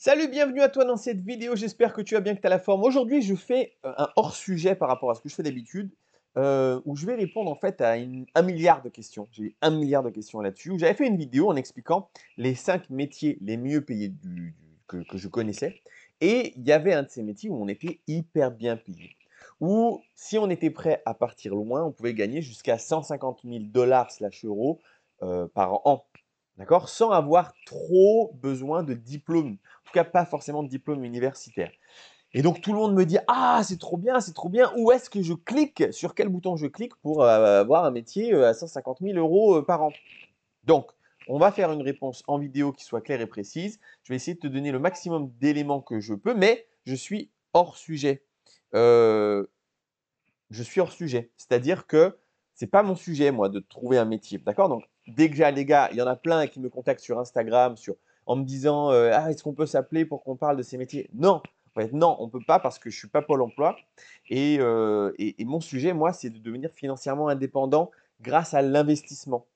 Salut, bienvenue à toi dans cette vidéo, j'espère que tu as bien, que tu as la forme. Aujourd'hui, je fais euh, un hors-sujet par rapport à ce que je fais d'habitude, euh, où je vais répondre en fait à un milliard de questions. J'ai un milliard de questions là-dessus, où j'avais fait une vidéo en expliquant les cinq métiers les mieux payés que, je connaissais. Et il y avait un de ces métiers où on était hyper bien payé. Où si on était prêt à partir loin, on pouvait gagner jusqu'à 150 000 dollars slash euros euh, par an. D'accord Sans avoir trop besoin de diplôme. En tout cas, pas forcément de diplôme universitaire. Et donc tout le monde me dit ah c'est trop bien, c'est trop bien. Où est-ce que je clique Sur quel bouton je clique pour euh, avoir un métier euh, à 150 000 euros euh, par an Donc on va faire une réponse en vidéo qui soit claire et précise. Je vais essayer de te donner le maximum d'éléments que je peux, mais je suis hors sujet. je suis hors sujet, c'est-à-dire que c'est pas mon sujet moi de trouver un métier, d'accord Donc dès que j'ai les gars, il y en a plein qui me contactent sur Instagram, sur, en me disant euh, ah, est-ce qu'on peut s'appeler pour qu'on parle de ces métiers Non, en non, on ne peut pas parce que je ne suis pas Pôle emploi. Euh, et, mon sujet, moi, c'est de devenir financièrement indépendant grâce à l'investissement.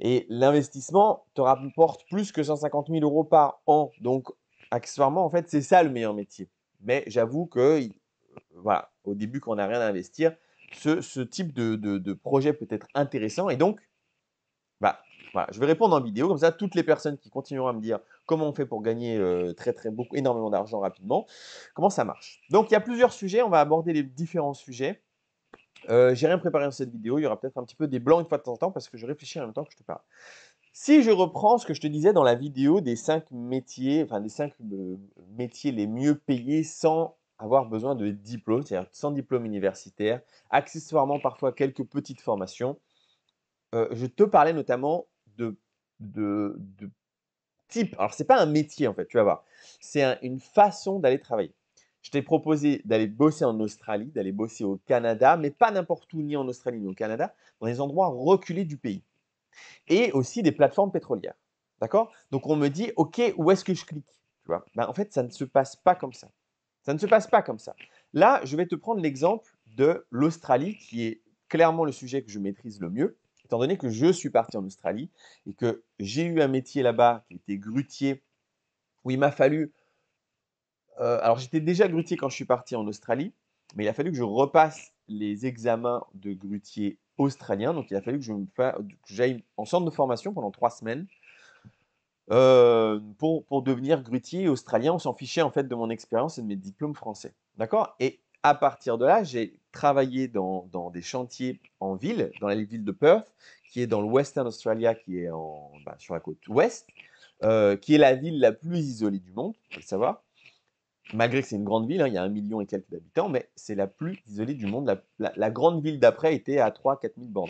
Et l'investissement te rapporte plus que 150 000 euros par an. Donc, accessoirement, en fait, c'est ça le meilleur métier. Mais j'avoue que, euh, voilà, au début, quand on n'a rien à investir, ce, type de projet peut être intéressant. Et donc, bah, je vais répondre en vidéo, comme ça toutes les personnes qui continueront à me dire comment on fait pour gagner euh, très très beaucoup, énormément d'argent rapidement, comment ça marche. Donc il y a plusieurs sujets, on va aborder les différents sujets. Euh, j'ai rien préparé dans cette vidéo, il y aura peut-être un petit peu des blancs une fois de temps en temps parce que je réfléchis en même temps que je te parle. Si je reprends ce que je te disais dans la vidéo des 5 métiers, enfin des 5 euh, métiers les mieux payés sans avoir besoin de diplôme, c'est-à-dire sans diplôme universitaire, accessoirement parfois quelques petites formations, je te parlais notamment de, de, de type. Alors, n'est pas un métier en fait, tu vas voir. C'est une façon d'aller travailler. Je t'ai proposé d'aller bosser en Australie, d'aller bosser au Canada, mais pas n'importe où, ni en Australie, ni au Canada, dans les endroits reculés du pays. Et aussi des plateformes pétrolières. D'accord Donc, on me dit, OK, où est-ce que je clique tu vois ben, En fait, ça ne se passe pas comme ça. Ça ne se passe pas comme ça. Là, je vais te prendre l'exemple de l'Australie, qui est clairement le sujet que je maîtrise le mieux étant donné que je suis parti en Australie et que j'ai eu un métier là-bas qui était grutier, où il m'a fallu... Euh, alors j'étais déjà grutier quand je suis parti en Australie, mais il a fallu que je repasse les examens de grutier australien, donc il a fallu que j'aille en centre de formation pendant trois semaines. Euh, pour, pour, devenir grutier australien, on s'en fichait en fait de mon expérience et de mes diplômes français. D'accord Et à partir de là, j'ai travailler dans, dans, des chantiers en ville, dans la ville de Perth, qui est dans le Western Australia, qui est en, bah, sur la côte ouest, euh, qui est la ville la plus isolée du monde, il faut le savoir. Malgré que c'est une grande ville, hein, il y a un million et quelques d'habitants, mais c'est la plus isolée du monde. La, la, grande ville d'après était à 3-4 000 bornes.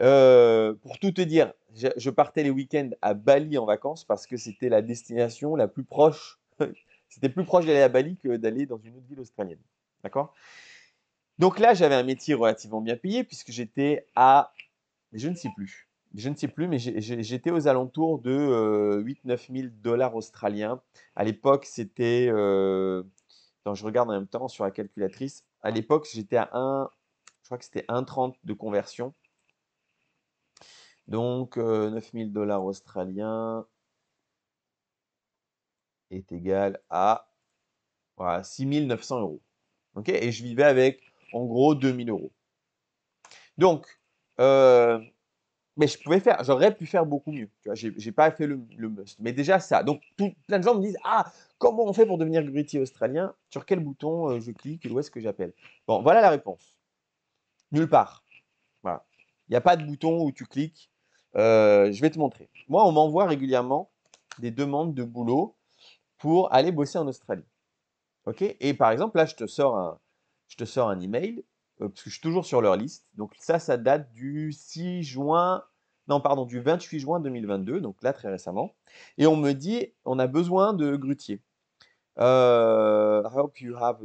Euh, pour tout te dire, je, je partais les week-ends à Bali en vacances parce que c'était la destination la plus proche. c'était plus proche d'aller à Bali que d'aller dans une autre ville australienne. D'accord donc là, j'avais un métier relativement bien payé puisque j'étais à, je ne sais plus, je ne sais plus, mais j'étais aux alentours de 8-9 euh, 000 dollars australiens. À l'époque, c'était, euh, je regarde en même temps sur la calculatrice, à l'époque, j'étais à 1, je crois que c'était 1,30 de conversion. Donc, 9 euh, 9000 dollars australiens est égal à voilà, 6900 euros. Okay et je vivais avec en gros 2000 euros. Donc, euh, mais je pouvais faire, j'aurais pu faire beaucoup mieux. Tu vois, j'ai pas fait le, must. Mais déjà ça. Donc, plein de gens me disent Ah, comment on fait pour devenir gritty australien Sur quel bouton euh, je clique et où est-ce que j'appelle Bon, voilà la réponse. Nulle part. Voilà. Il n'y a pas de bouton où tu cliques. Euh, je vais te montrer. Moi, on m'envoie régulièrement des demandes de boulot pour aller bosser en Australie. OK Et par exemple, là, je te sors un, je te sors un email, euh, parce que je suis toujours sur leur liste. Donc ça, ça date du 6 juin, non pardon, du 28 juin 2022, donc là très récemment. Et on me dit, on a besoin de grutier. Euh, I hope you have,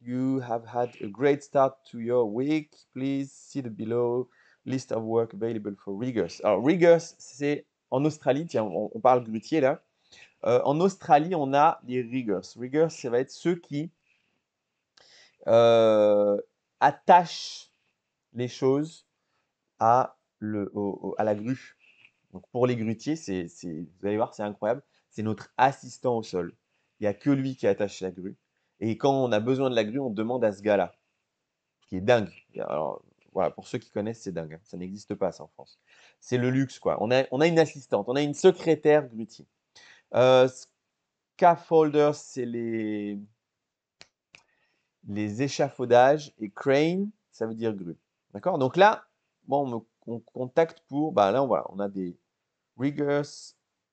you have had a great start to your week. Please see the below list of work available for riggers. Alors riggers, c'est en Australie, tiens, on, parle grutier là. Euh, en Australie, on a des riggers. Riggers, ça va être ceux qui euh, attache les choses à, la grue. Donc pour les grutiers, c'est, vous allez voir, c'est incroyable. C'est notre assistant au sol. Il n'y a que lui qui attache la grue. Et quand on a besoin de la grue, on demande à ce gars-là, qui est dingue. Alors, voilà, pour ceux qui connaissent, c'est dingue. Hein. Ça n'existe pas, ça, en France. C'est le luxe, quoi. On a, une assistante, on a une secrétaire grutier. Euh, scaffolders, c'est les, les échafaudages et crane, ça veut dire grue. D'accord Donc là, bon, on contacte pour, bah là, on, voilà, on a des riggers.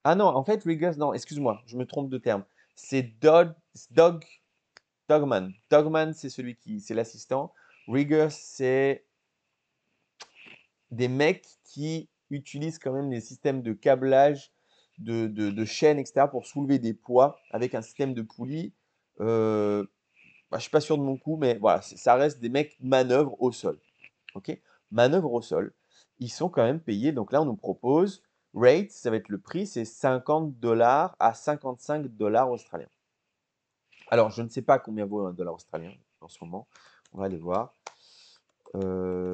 Ah non, en fait, riggers, non, excuse-moi, je me trompe de terme. C'est dog, dog, dogman. Dogman, c'est celui qui, c'est l'assistant. Riggers, c'est des mecs qui utilisent quand même des systèmes de câblage, de, de, chaînes, etc. pour soulever des poids avec un système de poulie. Euh, je bah, je suis pas sûr de mon coup, mais voilà, ça reste des mecs manœuvres au sol. Ok Manœuvre au sol. Ils sont quand même payés. Donc là, on nous propose rate, ça va être le prix, c'est 50 dollars à 55 dollars australiens. Alors, je ne sais pas combien vaut un dollar australien en ce moment. On va aller voir. Euh,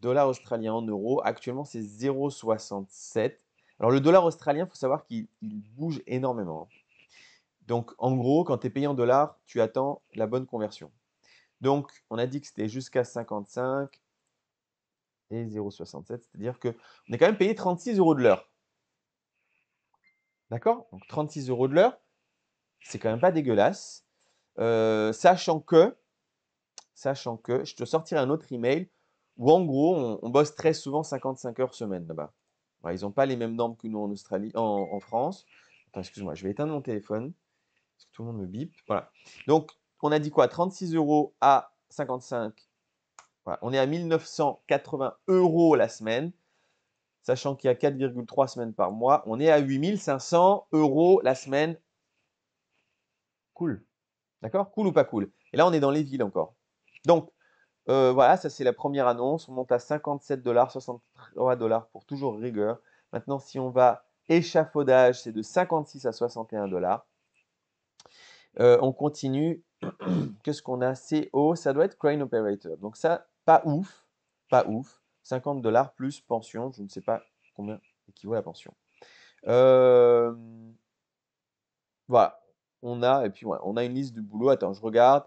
dollar australien en euros, actuellement c'est 0,67. Alors le dollar australien, il faut savoir qu'il bouge énormément. Hein. Donc, en gros, quand tu es payé en dollars, tu attends la bonne conversion. Donc, on a dit que c'était jusqu'à 55 et 0,67, c'est-à-dire qu'on est quand même payé 36 euros de l'heure. D'accord Donc, 36 euros de l'heure, c'est quand même pas dégueulasse. Euh, sachant que, sachant que, je te sortirai un autre email où en gros, on, bosse très souvent 55 heures semaine là-bas. Bah, ils n'ont pas les mêmes normes que nous en Australie, en, en France. Attends, excuse-moi, je vais éteindre mon téléphone tout le monde me bip. Voilà. Donc, on a dit quoi 36 euros à 55. On est à 1980 euros la semaine. Sachant qu'il y a 4,3 semaines par mois. On est à 8500 euros la semaine. Cool. D'accord Cool ou pas cool Et là, on est dans les villes encore. Donc, euh, voilà, ça c'est la première annonce. On monte à 57 dollars, 63 dollars pour toujours rigueur. Maintenant, si on va échafaudage, c'est de 56 à 61 dollars. Euh, on continue. Qu'est-ce qu'on a CO, ça doit être Crane Operator. Donc ça, pas ouf, pas ouf. 50 dollars plus pension, je ne sais pas combien équivaut la pension. Euh, voilà, on a et puis on a une liste de boulot. Attends, je regarde.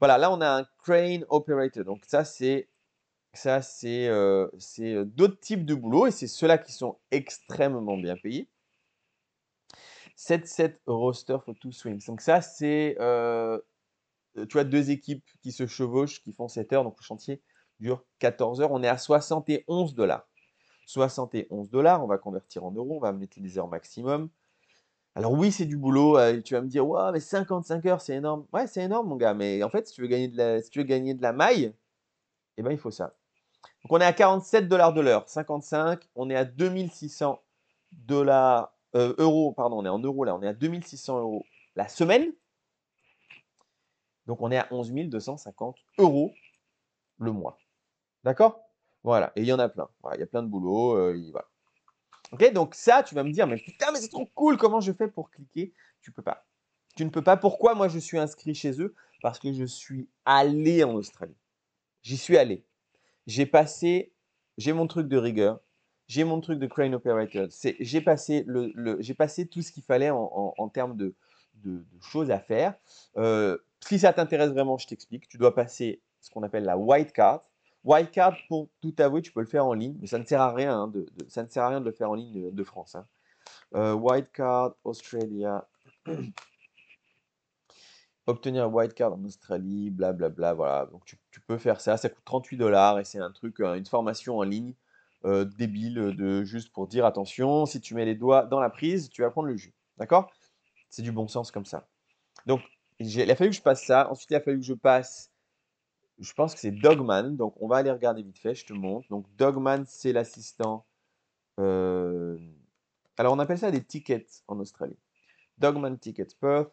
Voilà, là on a un crane operator. Donc ça c'est ça c'est euh, d'autres types de boulot et c'est ceux-là qui sont extrêmement bien payés. 7-7 roster for two swims. Donc ça, c'est euh, euh, tu vois, deux équipes qui se chevauchent, qui font 7 heures. Donc le chantier dure 14 heures. On est à 71 dollars. 71 dollars, on va convertir en euros, on va mettre les heures maximum. Alors oui, c'est du boulot. Euh, tu vas me dire, ouais, mais 55 heures, c'est énorme. Ouais, c'est énorme, mon gars. Mais en fait, si tu veux gagner de la, tu veux gagner de la maille, eh ben, il faut ça. Donc on est à 47 dollars de l'heure, 55. On est à 2600 dollars euh, euros, pardon, on est en euros là, on est à 2600 euros la semaine. Donc on est à 11 250 euros le mois. D'accord Voilà, et il y en a plein. il y a plein de boulot. Euh, il Ok, donc ça, tu vas me dire, mais putain, mais c'est trop cool, comment je fais pour cliquer Tu peux pas. Tu ne peux pas. Pourquoi moi je suis inscrit chez eux Parce que je suis allé en Australie. J'y suis allé. J'ai passé, j'ai mon truc de rigueur, j'ai mon truc de crane operator. J'ai passé, le, passé tout ce qu'il fallait en, termes de, choses à faire. Euh, si ça t'intéresse vraiment, je t'explique. Tu dois passer ce qu'on appelle la white card. White card, pour tout avouer, tu peux le faire en ligne, mais ça ne sert à rien, hein, de, ça ne sert à rien de le faire en ligne de, France. Hein. Euh, white card Australia. Obtenir white card en Australie, blablabla, voilà. Donc tu, peux faire ça, ça coûte 38 dollars et c'est un truc, euh, une formation en ligne euh, débile de juste pour dire attention, si tu mets les doigts dans la prise, tu vas prendre le jus. D'accord C'est du bon sens comme ça. Donc, il a fallu que je passe ça. Ensuite, il a fallu que je passe. Je pense que c'est Dogman. Donc, on va aller regarder vite fait. Je te montre. Donc, Dogman, c'est l'assistant. Euh, alors, on appelle ça des tickets en Australie. Dogman Ticket Perth.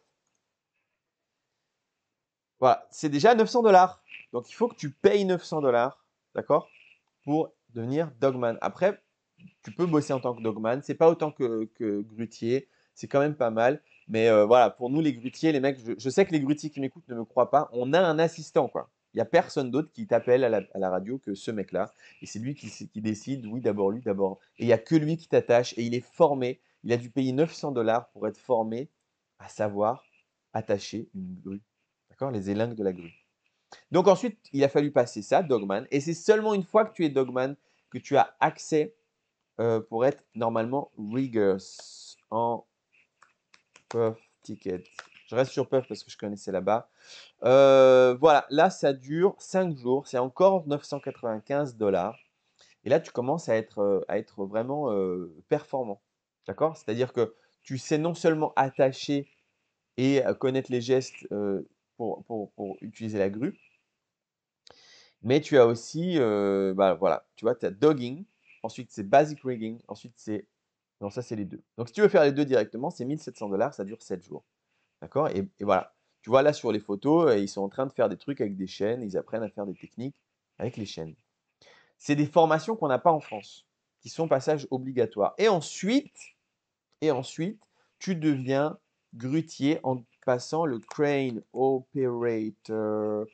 Voilà, c'est déjà 900 dollars. Donc, il faut que tu payes 900 dollars, d'accord, pour devenir dogman. Après, tu peux bosser en tant que dogman. C'est pas autant que, grutier. C'est quand même pas mal. Mais euh, voilà, pour nous, les grutiers, les mecs, je, sais que les grutiers qui m'écoutent ne me croient pas. On a un assistant, quoi. Il n'y a personne d'autre qui t'appelle à, la, radio que ce mec-là. Et c'est lui qui, qui, décide, oui, d'abord lui, d'abord. Et il n'y a que lui qui t'attache. Et il est formé. Il a dû payer 900 dollars pour être formé à savoir attacher une grue. D'accord Les élingues de la grue. Donc ensuite, il a fallu passer ça, Dogman, et c'est seulement une fois que tu es Dogman que tu as accès euh, pour être normalement Riggers en Puff Ticket. Je reste sur Puff parce que je connaissais là-bas. Euh, voilà, là ça dure 5 jours, c'est encore 995 dollars. Et là, tu commences à être, euh, à être vraiment performant. D'accord C'est-à-dire que tu sais non seulement attacher et connaître les gestes pour, utiliser la grue. Mais tu as aussi, euh, bah, voilà, tu vois, tu as dogging, ensuite c'est basic rigging, ensuite c'est. Non, ça c'est les deux. Donc si tu veux faire les deux directement, c'est 1700 dollars, ça dure 7 jours. D'accord et, et, voilà. Tu vois là sur les photos, euh, ils sont en train de faire des trucs avec des chaînes, ils apprennent à faire des techniques avec les chaînes. C'est des formations qu'on n'a pas en France, qui sont passage obligatoire. Et ensuite, et ensuite, tu deviens grutier en passant le crane operator.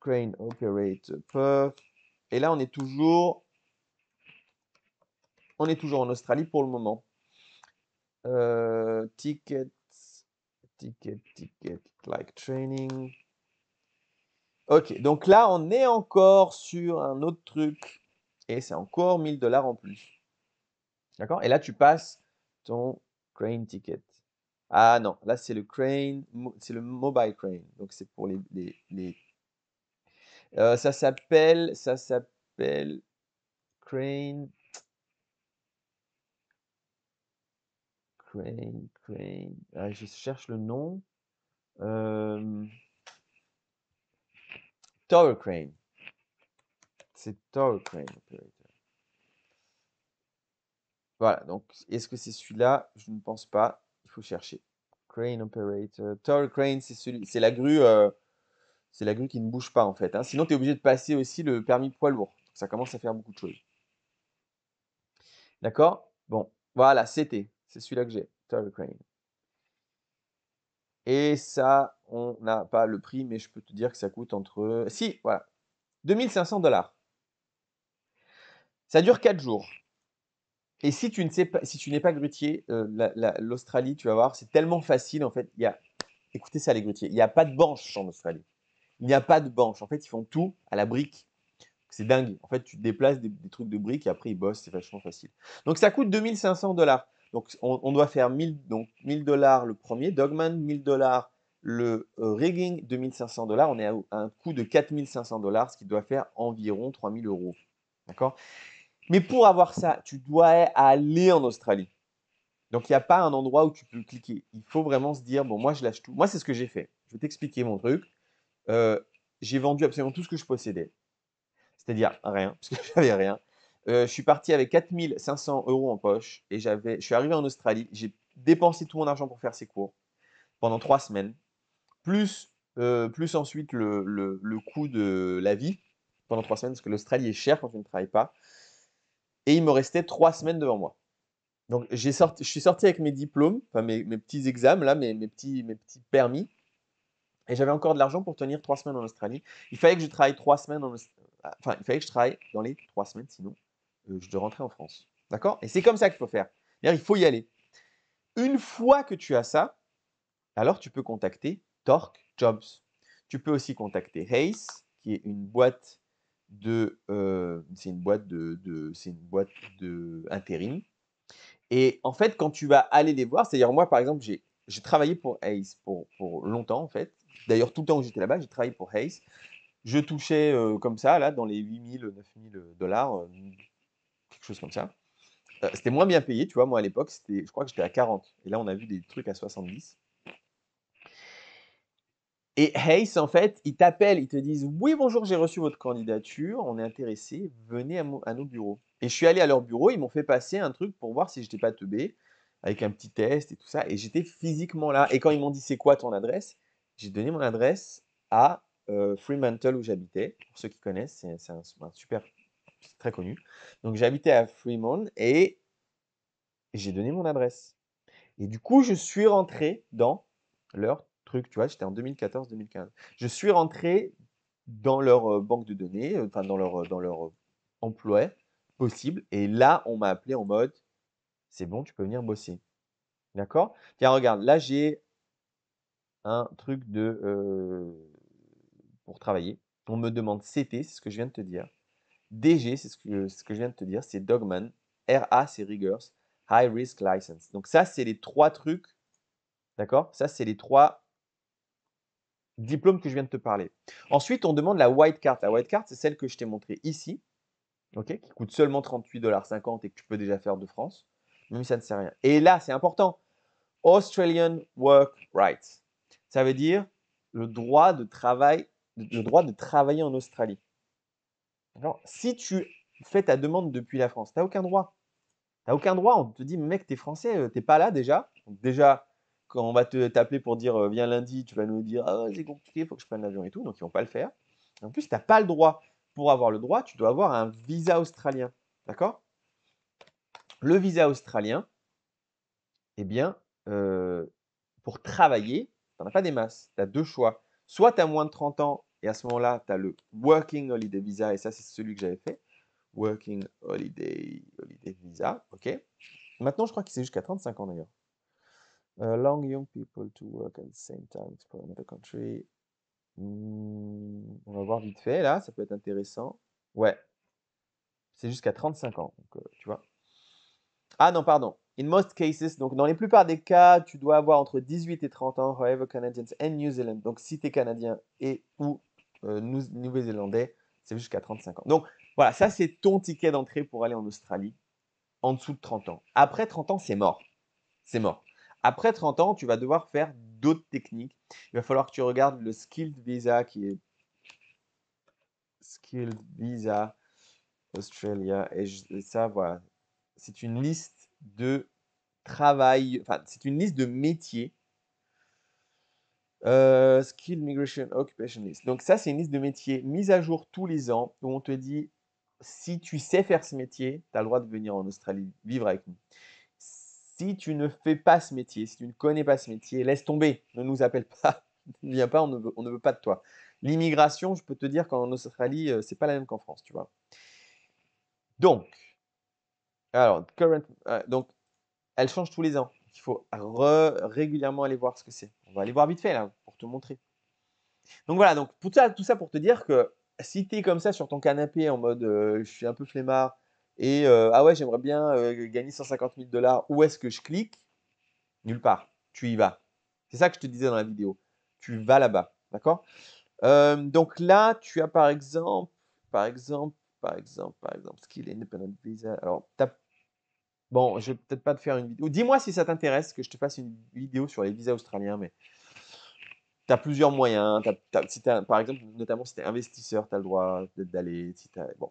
Crane operator. Et là, on est toujours, on est toujours en Australie pour le moment. Euh, tickets, ticket, ticket, like training. Ok, donc là, on est encore sur un autre truc et c'est encore 1000 dollars en plus. D'accord Et là, tu passes ton crane ticket. Ah non, là c'est le crane, c'est le mobile crane. Donc c'est pour les. Euh, ça s'appelle, ça s'appelle crane. Crane, crane. Ah, je cherche le nom. Euh, tower crane. C'est tower crane Voilà. Donc est-ce que c'est celui-là Je ne pense pas faut chercher. Crane Operator. Euh, Tower Crane, c'est celui, c'est la grue, euh, c'est la grue qui ne bouge pas en fait. Hein. Sinon, tu es obligé de passer aussi le permis poids lourd. Ça commence à faire beaucoup de choses. D'accord Bon, voilà, c'était. C'est celui-là que j'ai, Tower Crane. Et ça, on n'a pas le prix, mais je peux te dire que ça coûte entre... Si, voilà, 2500 dollars. Ça dure quatre jours. Et si tu ne sais pas, si tu n'es pas grutier, euh, l'Australie, tu vas voir, c'est tellement facile en fait. Il y a, écoutez ça les grutiers, il n'y a pas de banche en Australie. Il n'y a pas de banche. En fait, ils font tout à la brique. C'est dingue. En fait, tu déplaces des, trucs de briques et après ils bossent. C'est vachement facile. Donc ça coûte 2500 dollars. Donc on, doit faire 1000 donc dollars le premier dogman, 1000 dollars le euh, rigging, rigging, 2500 dollars. On est à, un coût de 4500 dollars, ce qui doit faire environ 3000 euros. D'accord mais pour avoir ça, tu dois aller en Australie. Donc, il n'y a pas un endroit où tu peux cliquer. Il faut vraiment se dire, bon, moi, je lâche tout. Moi, c'est ce que j'ai fait. Je vais t'expliquer mon truc. Euh, j'ai vendu absolument tout ce que je possédais. C'est-à-dire rien, parce que j'avais rien. Euh, je suis parti avec 4500 euros en poche et j'avais, je suis arrivé en Australie. J'ai dépensé tout mon argent pour faire ces cours pendant trois semaines, plus, euh, plus ensuite le, le coût de la vie pendant trois semaines, parce que l'Australie est chère quand tu ne travailles pas. Et il me restait trois semaines devant moi. Donc j'ai sorti, je suis sorti avec mes diplômes, enfin mes, petits examens là, mes, mes, petits, mes petits permis. Et j'avais encore de l'argent pour tenir trois semaines en Australie. Il fallait que je travaille trois semaines ah, Enfin, il fallait que je travaille dans les trois semaines, sinon euh, je devais rentrer en France. D'accord Et c'est comme ça qu'il faut faire. Il faut y aller. Une fois que tu as ça, alors tu peux contacter Torque Jobs. Tu peux aussi contacter Hayes, qui est une boîte de, euh, c'est une boîte de, c'est une boîte de intérim. Et en fait, quand tu vas aller les voir, c'est-à-dire moi par exemple, j'ai, travaillé pour Ace pour, longtemps en fait. D'ailleurs, tout le temps où j'étais là-bas, j'ai travaillé pour Ace, Je touchais euh, comme ça, là, dans les 8000, 9000 euh, dollars, quelque chose comme ça. c'était moins bien payé, tu vois. Moi à l'époque, c'était, je crois que j'étais à 40. Et là, on a vu des trucs à 70. Et Hayes, en fait, ils t'appellent, ils te disent Oui, bonjour, j'ai reçu votre candidature, on est intéressé, venez à, nos bureaux. Et je suis allé à leur bureau, ils m'ont fait passer un truc pour voir si n'étais pas teubé, avec un petit test et tout ça. Et j'étais physiquement là. Et quand ils m'ont dit C'est quoi ton adresse J'ai donné mon adresse à euh, Fremantle où j'habitais. Pour ceux qui connaissent, c'est un, un, super, très connu. Donc j'habitais à Fremont et j'ai donné mon adresse. Et du coup, je suis rentré dans leur truc, tu vois, j'étais en 2014-2015. Je suis rentré dans leur euh, banque de données, euh, enfin dans leur, euh, dans leur emploi possible. Et là, on m'a appelé en mode, c'est bon, tu peux venir bosser. D'accord Tiens, regarde, là, j'ai un truc de pour travailler. On me demande CT, c'est ce que je viens de te dire. DG, c'est ce que, ce que je viens de te dire, c'est Dogman. RA, c'est Rigors. High Risk License. Donc ça, c'est les trois trucs. D'accord Ça, c'est les trois diplôme que je viens de te parler. Ensuite, on demande la white card. La white card, c'est celle que je t'ai montrée ici, qui coûte seulement 38,50$ et que tu peux déjà faire de France, même ça ne sert à rien. Et là, c'est important, Australian Work Rights. Ça veut dire le droit de travail, le droit de travailler en Australie. Alors, si tu fais ta demande depuis la France, tu n'as aucun droit. Tu n'as aucun droit, on te dit, mec, tu es français, euh, tu n'es pas là déjà. déjà, quand on va te t'appeler pour dire viens lundi, tu vas nous dire ah, c'est compliqué, il faut que je prenne l'avion et tout, donc ils vont pas le faire. En plus, tu n'as pas le droit. Pour avoir le droit, tu dois avoir un visa australien. D'accord Le visa australien, eh bien, pour travailler, tu n'en as pas des masses. Tu as deux choix. Soit tu as moins de 30 ans et à ce moment-là, tu as le Working Holiday Visa, et ça, c'est celui que j'avais fait. Working Holiday, Visa, ok Maintenant, je crois qu'il c'est jusqu'à 35 ans d'ailleurs. Uh, young people to work at same time, another country. Hmm, on va voir vite fait, là, ça peut être intéressant. Ouais. C'est jusqu'à 35 ans, euh, tu vois. Ah non, pardon. In most cases, donc dans les plupart des cas, tu dois avoir entre 18 et 30 ans, however, Canadians and New Zealand. Donc si tu es Canadien et ou euh, Nouvelle-Zélandais, c'est jusqu'à 35 ans. Donc voilà, ça c'est ton ticket d'entrée pour aller en Australie en dessous de 30 ans. Après 30 ans, c'est mort. C'est mort. Après 30 ans, tu vas devoir faire d'autres techniques. Il va falloir que tu regardes le skilled visa qui est skilled visa Australia et, ça voilà. C'est une liste de travail, enfin c'est une liste de métiers. Euh, skilled Migration Occupation List. Donc ça, c'est une liste de métiers mise à jour tous les ans où on te dit si tu sais faire ce métier, tu as le droit de venir en Australie vivre avec nous si tu ne fais pas ce métier, si tu ne connais pas ce métier, laisse tomber, ne nous appelle pas, ne viens pas, on ne, veut, pas de toi. L'immigration, je peux te dire qu'en Australie, euh, c'est pas la même qu'en France, tu vois. Donc, alors, euh, donc, elle change tous les ans. Il faut régulièrement aller voir ce que c'est. On va aller voir vite fait là, pour te montrer. Donc voilà, donc tout ça, tout ça pour te dire que si tu es comme ça sur ton canapé en mode euh, je suis un peu flemmard, et ah ouais, j'aimerais bien gagner 150 000 dollars, où est-ce que je clique Nulle part, tu y vas. C'est ça que je te disais dans la vidéo. Tu vas là-bas, d'accord Donc là, tu as par exemple, par exemple, par exemple, par exemple, Skill Independent Visa. Alors, bon, je vais peut-être pas te faire une vidéo. Dis-moi si ça t'intéresse que je te fasse une vidéo sur les visas australiens, mais tu as plusieurs moyens. par exemple, notamment si tu es investisseur, tu as le droit d'aller. Si bon,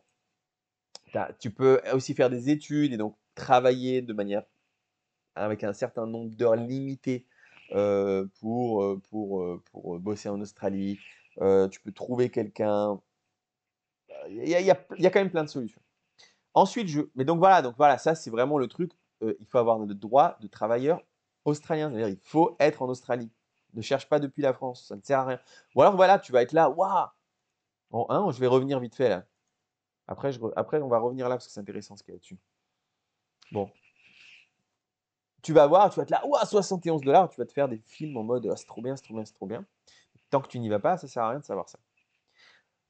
tu peux aussi faire des études et donc travailler de manière avec un certain nombre d'heures limitées euh, pour, euh, pour, euh, bosser en Australie. tu peux trouver quelqu'un. Il y a, quand même plein de solutions. Ensuite, je... mais donc voilà, donc voilà, ça c'est vraiment le truc. il faut avoir le droit de travailleur australien. cest il faut être en Australie. Ne cherche pas depuis la France, ça ne sert à rien. Ou alors voilà, tu vas être là, waouh. je vais revenir vite fait là. Après, je, après, on va revenir là parce que c'est intéressant ce qu'il y a dessus. Bon. Tu vas voir, tu vas être là, ouah, 71 dollars, tu vas te faire des films en mode, oh, c'est trop bien, c'est trop bien, c'est trop bien. Tant que tu n'y vas pas, ça sert à rien de savoir ça.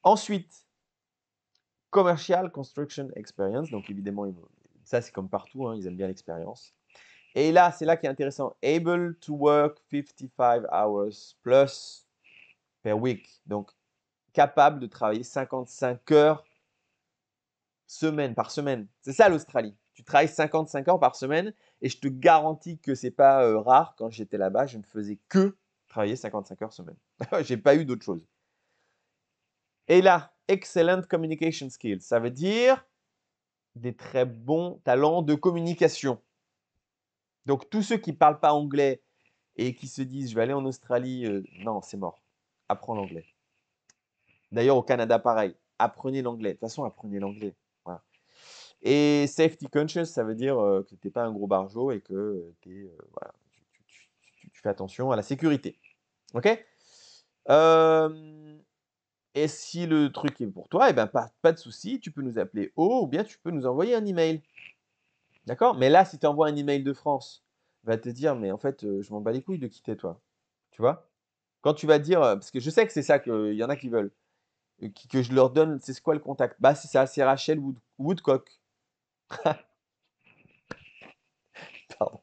Ensuite, Commercial Construction Experience. Donc évidemment, ça c'est comme partout, hein, ils aiment bien l'expérience. Et là, c'est là qui est intéressant. Able to work 55 hours plus per week. Donc capable de travailler 55 heures semaine par semaine. C'est ça l'Australie. Tu travailles 55 heures par semaine et je te garantis que c'est pas euh, rare. Quand j'étais là-bas, je ne faisais que travailler 55 heures semaine. J'ai pas eu d'autre chose. Et là, excellent communication skills. Ça veut dire des très bons talents de communication. Donc tous ceux qui ne parlent pas anglais et qui se disent je vais aller en Australie, euh, non, c'est mort. Apprends l'anglais. D'ailleurs, au Canada, pareil. Apprenez l'anglais. De toute façon, apprenez l'anglais. Et safety conscious, ça veut dire que tu n'es pas un gros barjot et que tu, fais attention à la sécurité. OK Et si le truc est pour toi, et eh ben pas, de souci, tu peux nous appeler haut ou bien tu peux nous envoyer un email. D'accord Mais là, si tu envoies un email de France, va te dire, mais en fait, je m'en bats les couilles de quitter toi. Tu vois Quand tu vas dire, parce que je sais que c'est ça qu'il y en a qui veulent, que je leur donne, c'est quoi le contact Bah, c'est ça, c'est Rachel Woodcock. Pardon.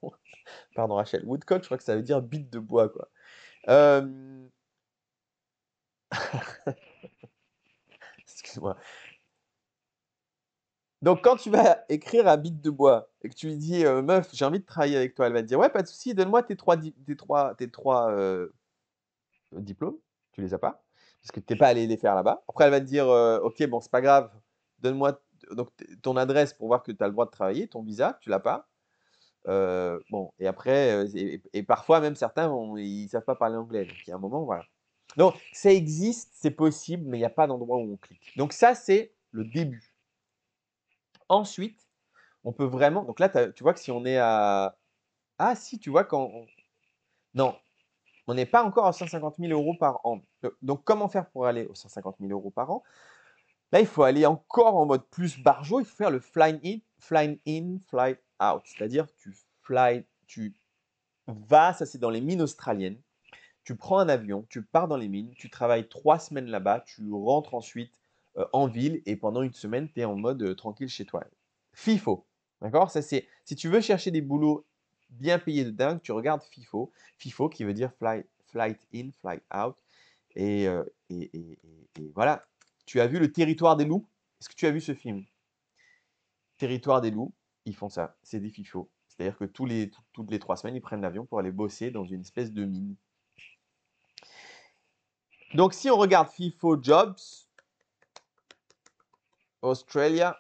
Pardon, Rachel. Woodcock, je crois que ça veut dire bite de bois, quoi. Euh, Excuse-moi. Donc, quand tu vas écrire à bite de bois et que tu lui dis euh, Meuf, j'ai envie de travailler avec toi, elle va te dire Ouais, pas de souci, donne-moi tes trois, euh, diplômes. Tu les as pas parce que tu n'es pas allé les faire là-bas. Après, elle va te dire Ok, bon, c'est pas grave, donne-moi donc ton adresse pour voir que tu as le droit de travailler, ton visa, tu l'as pas. Euh, bon, et après, euh, et, parfois même certains, ils ils savent pas parler anglais. Donc il y a un moment, voilà. Donc ça existe, c'est possible, mais il n'y a pas d'endroit où on clique. Donc ça, c'est le début. Ensuite, on peut vraiment. Donc là, tu vois que si on est à. Ah, si, tu vois quand. Non, on n'est pas encore à 150 000 euros par an. Donc, comment faire pour aller aux 150 000 euros par an Là, il faut aller encore en mode plus barjo, il faut faire le flying in, flying in, fly out. C'est-à-dire, tu fly, tu vas, ça c'est dans les mines australiennes, tu prends un avion, tu pars dans les mines, tu travailles trois semaines là-bas, tu rentres ensuite euh, en ville et pendant une semaine, tu es en mode euh, tranquille chez toi. FIFO, d'accord Ça c'est, si tu veux chercher des boulots bien payés de dingue, tu regardes FIFO. FIFO qui veut dire fly, flight in, fly out. et euh, voilà, tu as vu le territoire des loups Est-ce que tu as vu ce film Territoire des loups, ils font ça, c'est des fifos. C'est-à-dire que toutes les trois semaines, ils prennent l'avion pour aller bosser dans une espèce de mine. Donc si on regarde FIFO Jobs, Australia,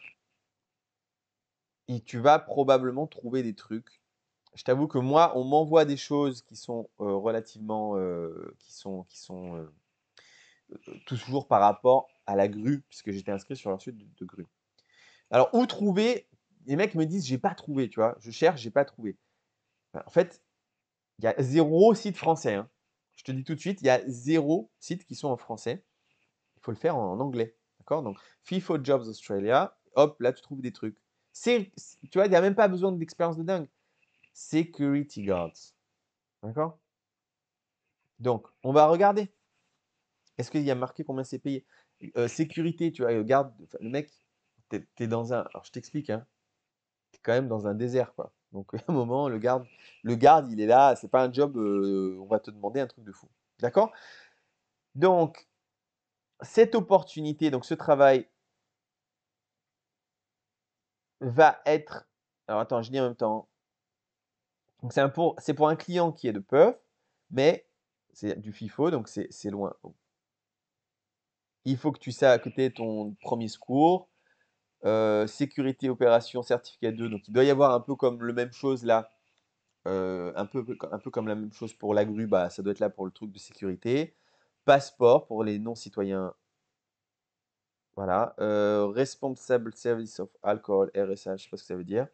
et tu vas probablement trouver des trucs. Je t'avoue que moi, on m'envoie des choses qui sont euh, relativement, euh, qui sont, qui sont euh, toujours par rapport à la grue, puisque j'étais inscrit sur leur suite de, grue. Alors, où trouver Les mecs me disent, j'ai pas trouvé, tu vois. Je cherche, j'ai pas trouvé. en fait, il y a zéro site français. Hein. Je te dis tout de suite, il y a zéro site qui sont en français. Il faut le faire en, anglais. D'accord Donc, FIFO Jobs Australia, hop, là, tu trouves des trucs. Tu vois, il n'y a même pas besoin d'expérience de dingue. Security Guards. D'accord donc, on va regarder. Est-ce qu'il y a marqué combien c'est payé euh, sécurité, tu vois, garde, le mec, t'es es dans un. Alors je t'explique, hein, t'es quand même dans un désert, quoi. Donc à un moment, le garde, le garde, il est là, c'est pas un job, euh, on va te demander un truc de fou. D'accord Donc, cette opportunité, donc ce travail va être. Alors attends, je dis en même temps. c'est pour, pour un client qui est de Perth, mais c'est du FIFO, donc c'est loin il faut que tu saches à côté ton premier secours, euh, sécurité opération certificat 2. Donc il doit y avoir un peu comme le même chose là, euh, un, peu, un peu comme la même chose pour la grue, bah, ça doit être là pour le truc de sécurité. Passeport pour les non-citoyens. Voilà. Euh, Responsable Service of Alcohol, RSH. je sais pas ce que ça veut dire.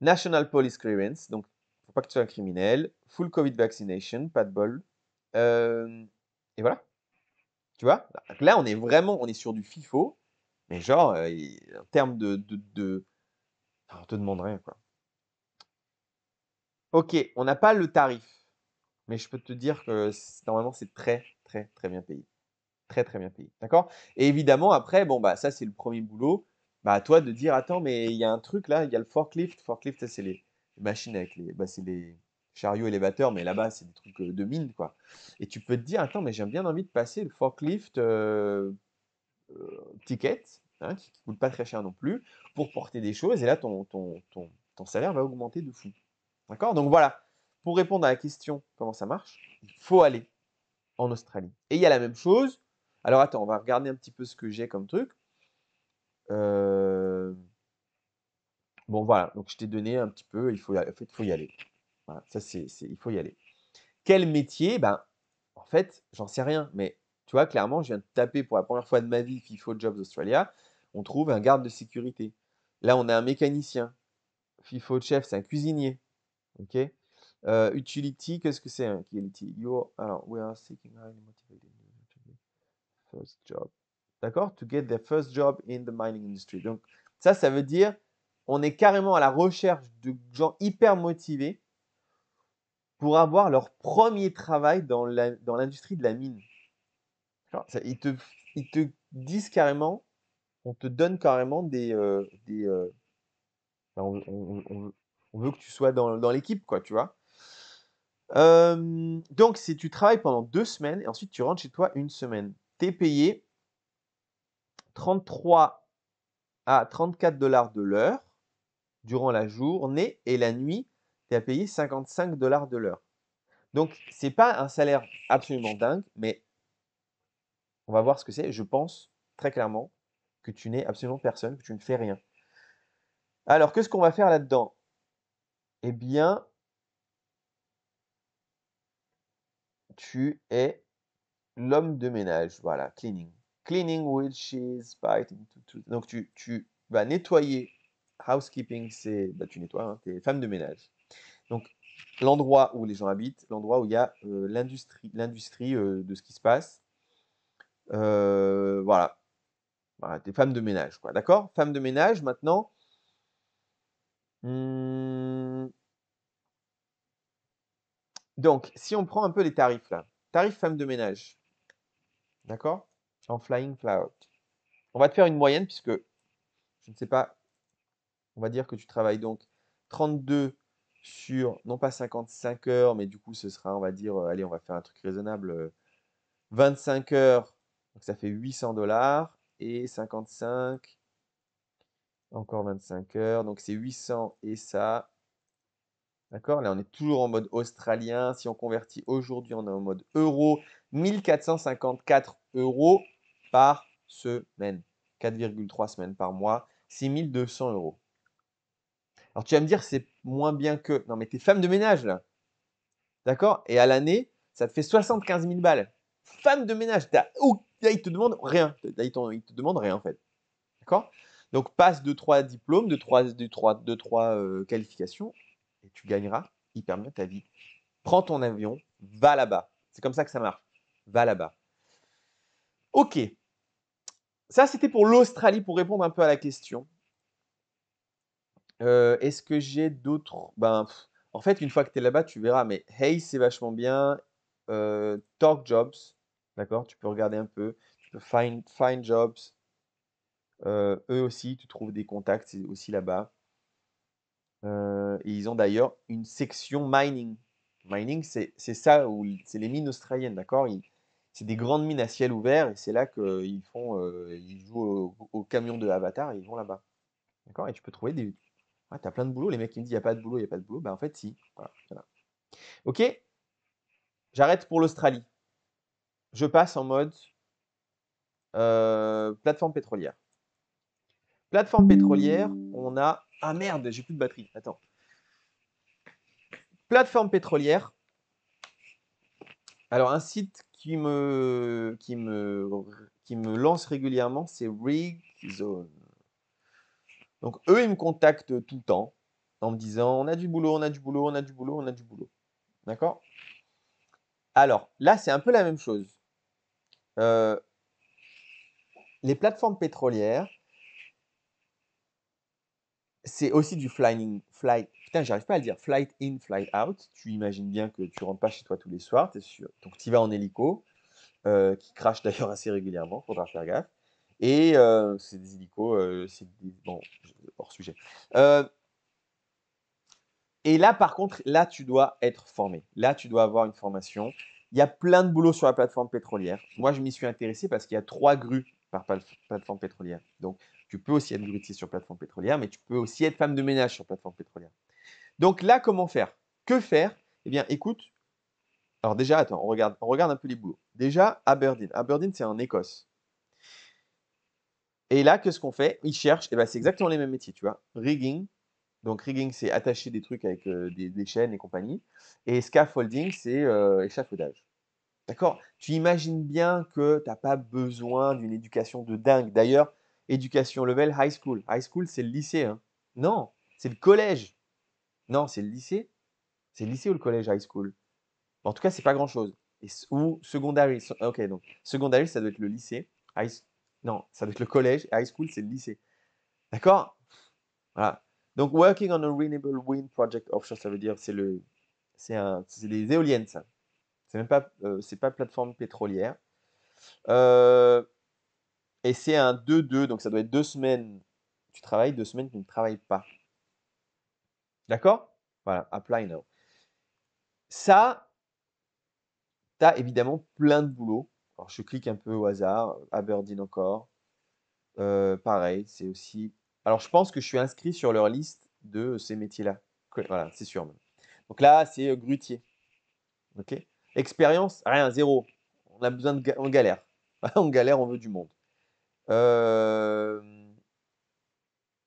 National Police Clearance, donc faut pas que tu sois un criminel. Full Covid Vaccination, pas de bol. et voilà. Là, on est vraiment on est sur du FIFO, mais genre, euh, en termes de. de, te demande rien, quoi. Ok, on n'a pas le tarif, mais je peux te dire que normalement, c'est très, très, très bien payé. Très, très bien payé. D'accord Et évidemment, après, bon, bah, ça, c'est le premier boulot. Bah, à toi de dire, attends, mais il y a un truc là, il y a le forklift. Forklift, c'est les machines avec les. Bah, c'est les chariot élévateur, mais là-bas, mm. c'est des trucs euh, de mine, quoi. Et tu peux te dire, attends, mais j'ai bien envie de passer le forklift euh, euh, ticket, hein, qui, ne coûte pas très cher non plus, pour porter des choses, et là, ton, ton, salaire va augmenter de fou. D'accord Donc voilà, pour répondre à la question comment ça marche, il faut aller en Australie. Et il y a la même chose. Alors attends, on va regarder un petit peu ce que j'ai comme truc. Bon voilà, donc je t'ai donné un petit peu, il faut, il faut y aller ça, c'est, il faut y aller. Quel métier Ben, en fait, j'en sais rien, mais tu vois, clairement, je viens de taper pour la première fois de ma vie FIFO Jobs Australia, on trouve un garde de sécurité. Là, on a un mécanicien. FIFO Chef, c'est un cuisinier. OK euh, Utility, qu'est-ce que c'est un utility we are seeking highly motivated first job. D'accord To get their first job in the mining industry. Donc, ça, ça veut dire on est carrément à la recherche de gens hyper motivés pour avoir leur premier travail dans l'industrie de la mine. ils, te, te disent carrément, on te donne carrément des... Euh, euh, bah, on, veut que tu sois dans, l'équipe, quoi, tu vois. Euh, donc, si tu travailles pendant deux semaines et ensuite tu rentres chez toi une semaine, tu es payé 33 à 34 dollars de l'heure durant la journée et la nuit payé 55 dollars de l'heure. Donc, c'est pas un salaire absolument dingue, mais on va voir ce que c'est. Je pense très clairement que tu n'es absolument personne, que tu ne fais rien. Alors, qu'est-ce qu'on va faire là-dedans et eh bien, tu es l'homme de ménage. Voilà, cleaning. Cleaning which is... Donc, tu, vas nettoyer. Housekeeping, c'est. Bah, tu nettoies, hein. tu femme de ménage. Donc, l'endroit où les gens habitent, l'endroit où il y a euh, l'industrie, l'industrie euh, de ce qui se passe. Euh, voilà. Des femmes de ménage, quoi. D'accord Femmes de ménage, maintenant. Hmm. Donc, si on prend un peu les tarifs, là. Tarif femmes de ménage. D'accord En flying, fly On va te faire une moyenne, puisque je ne sais pas. On va dire que tu travailles donc 32 sur, non pas 55 heures, mais du coup, ce sera, on va dire, euh, allez, on va faire un truc raisonnable, 25 euh, heures, donc ça fait 800 dollars, et 55, encore 25 heures, donc c'est 800 et ça. D'accord Là, on est toujours en mode australien. Si on convertit aujourd'hui, on est en mode euro, 1454 euros par semaine, 4,3 semaines par mois, c'est 1200 euros. Alors tu vas me dire, c'est moins bien que. Non, mais t'es femme de ménage, là. D'accord Et à l'année, ça te fait 75 000 balles. Femme de ménage, as... te demande rien. il te demande rien, en fait. D'accord Donc, passe 2 trois diplômes, 2 3, euh, qualifications, et tu gagneras hyper bien ta vie. Prends ton avion, va là-bas. C'est comme ça que ça marche. Va là-bas. Ok. Ça, c'était pour l'Australie, pour répondre un peu à la question est-ce que j'ai d'autres ben, en fait, une fois que tu es là-bas, tu verras, mais hey, c'est vachement bien. Talk Jobs, d'accord? Tu peux regarder un peu. Tu peux Find Find Jobs. eux aussi, tu trouves des contacts, c'est aussi là-bas. ils ont d'ailleurs une section mining. Mining, c'est ça c'est les mines australiennes, d'accord? c'est des grandes mines à ciel ouvert et c'est là qu'ils font, ils jouent au camion de Avatar et ils vont là-bas, d'accord? Et tu peux trouver des t'as plein de boulot. Les mecs qui me disent, il n'y a pas de boulot, il n'y a pas de boulot. Bah en fait, si. OK J'arrête pour l'Australie. Je passe en mode euh, plateforme pétrolière. Plateforme pétrolière, on a. Ah merde, j'ai plus de batterie. Attends. Plateforme pétrolière. Alors, un site qui me, qui me, qui me lance régulièrement, c'est Rig Zone. Donc eux, ils me contactent tout le temps en me disant on a du boulot, on a du boulot, on a du boulot, on a du boulot. D'accord Alors là, c'est un peu la même chose. Euh, les plateformes pétrolières, c'est aussi du flying, flight. Putain, j'arrive pas à le dire. Flight in, flight out. Tu imagines bien que tu rentres pas chez toi tous les soirs, es sûr. Donc tu vas en hélico, euh, qui crache d'ailleurs assez régulièrement, faudra faire gaffe. Et c'est des hélicos, c'est des... bon, hors sujet. et là, par contre, là, tu dois être formé. Là, tu dois avoir une formation. Il y a plein de boulot sur la plateforme pétrolière. Moi, je m'y suis intéressé parce qu'il y a trois grues par plateforme pétrolière. Donc, tu peux aussi être grutier sur plateforme pétrolière, mais tu peux aussi être femme de ménage sur plateforme pétrolière. Donc là, comment faire Que faire Eh bien, écoute. Alors déjà, attends, on regarde, on regarde un peu les boulots. Déjà, Aberdeen. Aberdeen, c'est en Écosse. Et là, qu'est-ce qu'on fait Ils cherchent, et ben, c'est exactement les mêmes métiers, tu vois. Rigging, donc rigging, c'est attacher des trucs avec euh, des, chaînes et compagnie. Et scaffolding, c'est euh, échafaudage. D'accord Tu imagines bien que tu n'as pas besoin d'une éducation de dingue. D'ailleurs, éducation level high school. High school, c'est le lycée. Hein. Non, c'est le collège. Non, c'est le lycée. C'est le lycée ou le collège high school En tout cas, c'est pas grand-chose. Ou secondary. Ok, donc secondary, ça doit être le lycée. High, non, ça doit être le collège. High school, c'est le lycée. D'accord Voilà. Donc, Working on a Renewable Wind Project Offshore, ça veut dire c'est le, c'est un, c'est les éoliennes, ça. C'est même pas, euh, c'est pas plateforme pétrolière. Euh, et c'est un 2-2, donc ça doit être deux semaines. Tu travailles, deux semaines, tu ne travailles pas. D'accord Voilà, apply now. Ça, tu as évidemment plein de boulot alors, je clique un peu au hasard, Aberdeen encore. Euh, pareil, c'est aussi. Alors, je pense que je suis inscrit sur leur liste de ces métiers-là. Voilà, c'est sûr. Donc là, c'est euh, grutier. OK Expérience, rien, zéro. On a besoin de on galère. on galère, on veut du monde. Euh,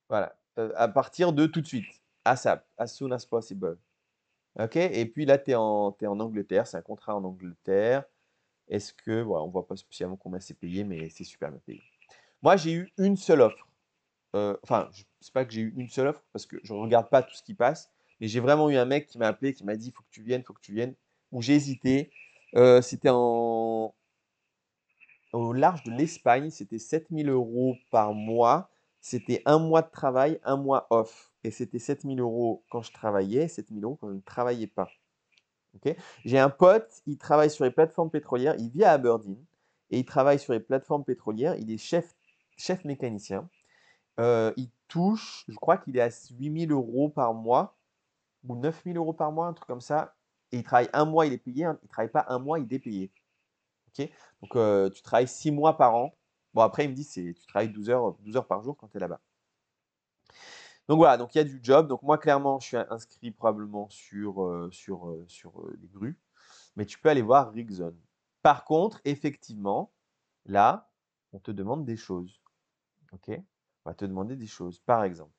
voilà. à partir de tout de suite. ASAP, as soon as possible. OK Et puis là, tu es, en Angleterre, c'est un contrat en Angleterre. Est-ce que, on ne voit pas spécialement combien c'est payé, mais c'est super bien payé. Moi, j'ai eu une seule offre. Euh, enfin, je sais pas que j'ai eu une seule offre parce que je ne regarde pas tout ce qui passe, mais j'ai vraiment eu un mec qui m'a appelé, qui m'a dit il faut que tu viennes, il faut que tu viennes, où j'ai hésité. Euh, c'était en... au large de l'Espagne, c'était 7000 euros par mois, c'était un mois de travail, un mois off, et c'était 7000 euros quand je travaillais, 7000 euros quand je ne travaillais pas. J'ai un pote, il travaille sur les plateformes pétrolières, il vit à Aberdeen et il travaille sur les plateformes pétrolières, il est chef, chef mécanicien. Euh, il touche, je crois qu'il est à 8000 euros par mois ou 9000 euros par mois, un truc comme ça. Et il travaille un mois, il est payé. il hein, Il travaille pas un mois, il est payé. Donc euh, tu travailles 6 mois par an. Bon, après, il me dit, c'est, tu travailles 12 heures, 12 heures par jour quand tu es là-bas. Donc voilà, donc il y a du job. Donc moi, clairement, je suis inscrit probablement sur, euh, sur, euh, sur euh, les grues. Mais tu peux aller voir Rigzone. Par contre, effectivement, là, on te demande des choses. OK On va te demander des choses. Par exemple,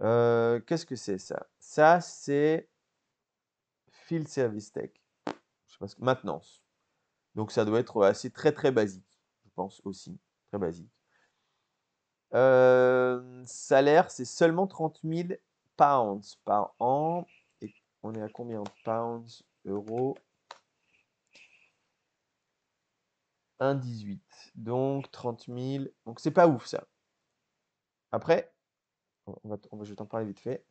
qu'est-ce que c'est ça Ça, c'est Field Service Tech. Je sais pas ce que... Maintenance. Donc ça doit être assez très très basique, je pense aussi. Très basique salaire, c'est seulement 30 000 pounds par an. Et on est à combien Pounds, euros 1,18. Donc 30 000. Donc c'est pas ouf ça. Après, on va, je vais t'en parler vite fait.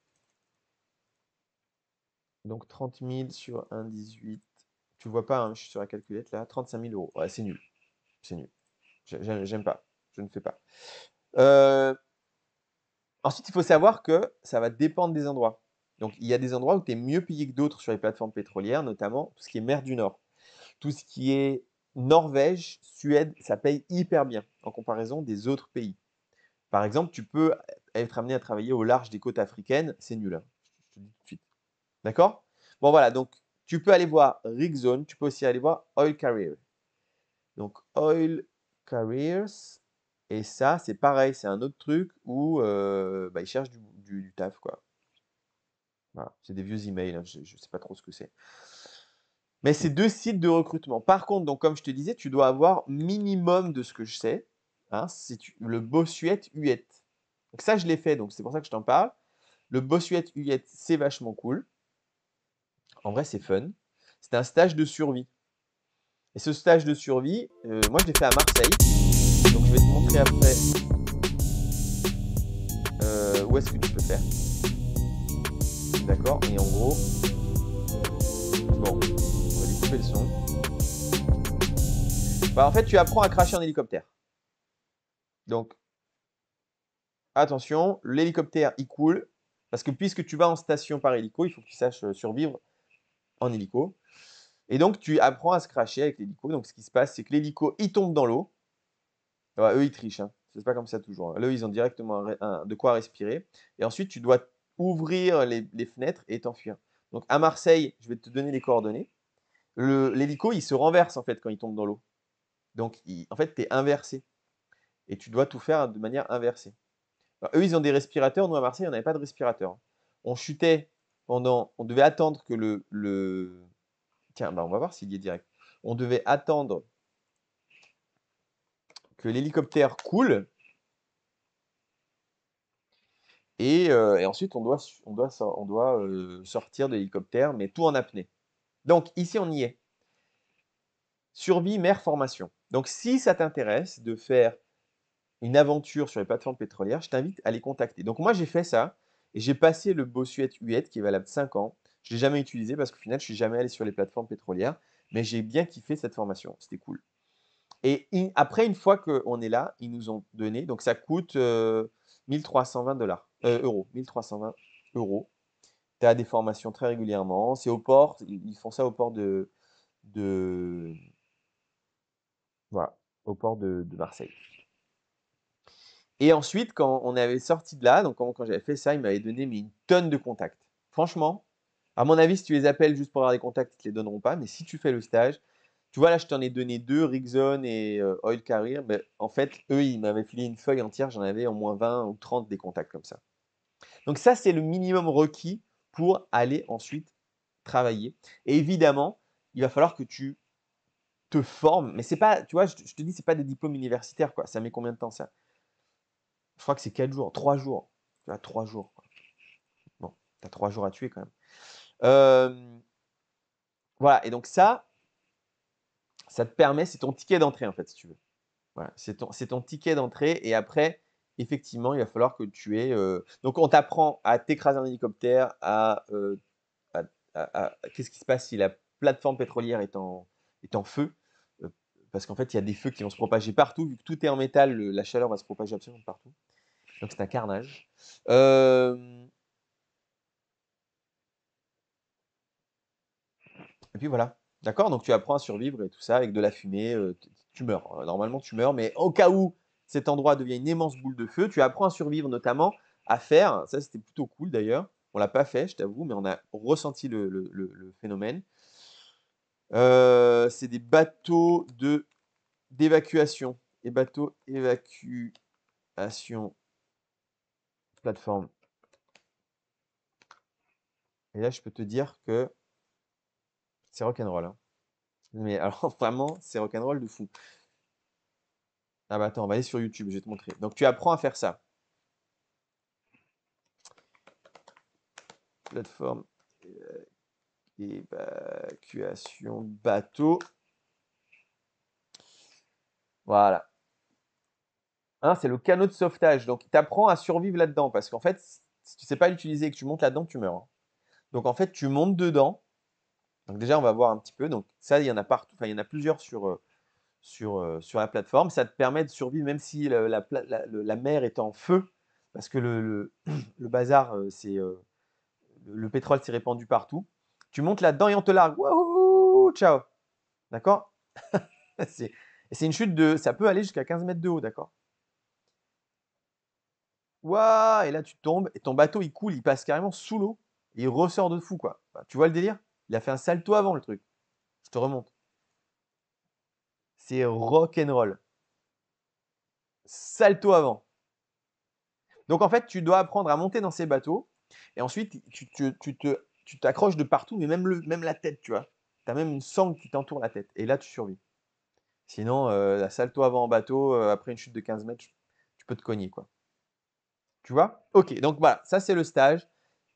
Donc 30 000 sur 1,18. Tu vois pas, hein, je suis sur la calculette là. 35 000 euros. c'est nul. C'est nul. J'aime pas. Je ne fais pas. Euh, ensuite, il faut savoir que ça va dépendre des endroits. Donc, il y a des endroits où tu es mieux payé que d'autres sur les plateformes pétrolières, notamment tout ce qui est mer du Nord. Tout ce qui est Norvège, Suède, ça paye hyper bien en comparaison des autres pays. Par exemple, tu peux être amené à travailler au large des côtes africaines, c'est nul. Hein. Je te dis tout de suite. D'accord Bon, voilà, donc tu peux aller voir Rig Zone, tu peux aussi aller voir Oil Carrier. Donc, Oil carriers. Et ça, c'est pareil, c'est un autre truc où bah, ils cherchent du, taf, quoi. Voilà. C'est des vieux emails, hein, je ne sais pas trop ce que c'est. Mais c'est deux sites de recrutement. Par contre, donc, comme je te disais, tu dois avoir minimum de ce que je sais. Hein, le bossuette huette. Donc ça, je l'ai fait, donc c'est pour ça que je t'en parle. Le bossuette huette, c'est vachement cool. En vrai, c'est fun. C'est un stage de survie. Et ce stage de survie, moi, je l'ai fait à Marseille je vais te montrer hmm. après euh, où est-ce que tu peux faire. D'accord Et en gros, bon, on va lui couper le son. Bah, en fait, tu apprends à cracher en hélicoptère. Donc, attention, l'hélicoptère, il coule. Parce que puisque tu vas en station par hélico, il faut que tu saches euh, survivre en hélico. Et donc, tu apprends à se cracher avec l'hélico. Donc, ce qui se passe, c'est que l'hélico, il tombe dans l'eau eux, ils trichent. Hein. C'est pas comme ça toujours. Hein. Là, ils ont directement de quoi respirer. Et ensuite, tu dois ouvrir les, fenêtres et t'enfuir. Donc, à Marseille, je vais te donner les coordonnées. L'hélico, il se renverse en fait quand il tombe dans l'eau. Donc, en fait, tu es inversé. Et tu dois tout faire de manière inversée. eux, ils ont des respirateurs. Nous, à Marseille, on n'avait pas de respirateur. Hein. On chutait pendant. On devait attendre que le. Tiens, bah, on va voir s'il y est direct. On devait attendre que l'hélicoptère coule. Et, euh, ensuite, on doit, on doit, on doit euh, sortir de l'hélicoptère, mais tout en apnée. Donc ici, on y est. Survie, mère, formation. Donc si ça t'intéresse de faire une aventure sur les plateformes pétrolières, je t'invite à les contacter. Donc moi, j'ai fait ça et j'ai passé le bossuet huette qui est valable 5 ans. Je ne l'ai jamais utilisé parce qu'au final, je suis jamais allé sur les plateformes pétrolières, mais j'ai bien kiffé cette formation. C'était cool. Et après, une fois qu'on est là, ils nous ont donné, donc ça coûte 1320 euh, dollars, euh, euros, 1320 euros. Tu as des formations très régulièrement. C'est au port, ils font ça au port de, au port de, Marseille. Et ensuite, quand on avait sorti de là, donc quand, j'avais fait ça, ils m'avaient donné une tonne de contacts. Franchement, à mon avis, si tu les appelles juste pour avoir des contacts, ils ne te les donneront pas. Mais si tu fais le stage, tu vois, là, je t'en ai donné deux, Rigson et euh, Oil Career. Mais en fait, eux, ils m'avaient filé une feuille entière. J'en avais au moins 20 ou 30 des contacts comme ça. Donc ça, c'est le minimum requis pour aller ensuite travailler. Et évidemment, il va falloir que tu te formes. Mais c'est pas, tu vois, je, te dis, c'est pas des diplômes universitaires, quoi. Ça met combien de temps, ça Je crois que c'est 4 jours, 3 jours. Tu as 3 jours. Bon, tu as 3 jours à tuer quand même. Euh, voilà, et donc ça, ça te permet, c'est ton ticket d'entrée en fait, si tu veux. Voilà, c'est ton, ticket d'entrée. Et après, effectivement, il va falloir que tu aies. Euh, donc, on t'apprend à t'écraser en hélicoptère, euh, à. Qu'est-ce qui se passe si la plateforme pétrolière est en, feu euh, Parce qu'en fait, il y a des feux qui vont se propager partout. Vu que tout est en métal, la chaleur va se propager absolument partout. Donc, c'est un carnage. Et puis voilà. D'accord Donc tu apprends à survivre et tout ça avec de la fumée, euh, tu meurs. Euh, normalement, tu meurs, mais au cas où cet endroit devient une immense boule de feu, tu apprends à survivre notamment à faire, ça c'était plutôt cool d'ailleurs, on ne l'a pas fait, je t'avoue, mais on a ressenti le, phénomène. Euh, c'est des bateaux de d'évacuation. et bateaux évacuation plateforme. Et là, je peux te dire que c'est rock'n'roll. Hein. Mais alors, vraiment, c'est rock'n'roll de fou. Ah bah attends, on va aller sur YouTube, je vais te montrer. Donc, tu apprends à faire ça. Plateforme euh, évacuation bateau. Voilà. Hein, c'est le canot de sauvetage. Donc, tu apprends à survivre là-dedans parce qu'en fait, si tu sais pas l'utiliser et que tu montes là-dedans, tu meurs. Hein. Donc, en fait, tu montes dedans donc déjà, on va voir un petit peu. Donc ça, il y en a partout, il y en a plusieurs sur, euh, sur, euh, sur la plateforme. Ça te permet de survivre même si la, mer est en feu, parce que le, le, bazar, euh, c'est le pétrole s'est répandu partout. Tu montes là-dedans et on te largue. Waouh, ciao. D'accord C'est une chute de. Ça peut aller jusqu'à 15 mètres de haut, d'accord Waouh Et là, tu tombes et ton bateau, il coule, il passe carrément sous l'eau il ressort de fou, quoi. Bah, tu vois le délire il a fait un salto avant le truc. Je te remonte. C'est roll. Salto avant. Donc en fait, tu dois apprendre à monter dans ces bateaux. Et ensuite, tu, te t'accroches de partout, mais même, même la tête, tu vois. Tu as même une sangle qui t'entoure la tête. Et là, tu survis. Sinon, euh, la salto avant en bateau, euh, après une chute de 15 mètres, tu peux te cogner, quoi. Tu vois Ok, donc voilà, ça c'est le stage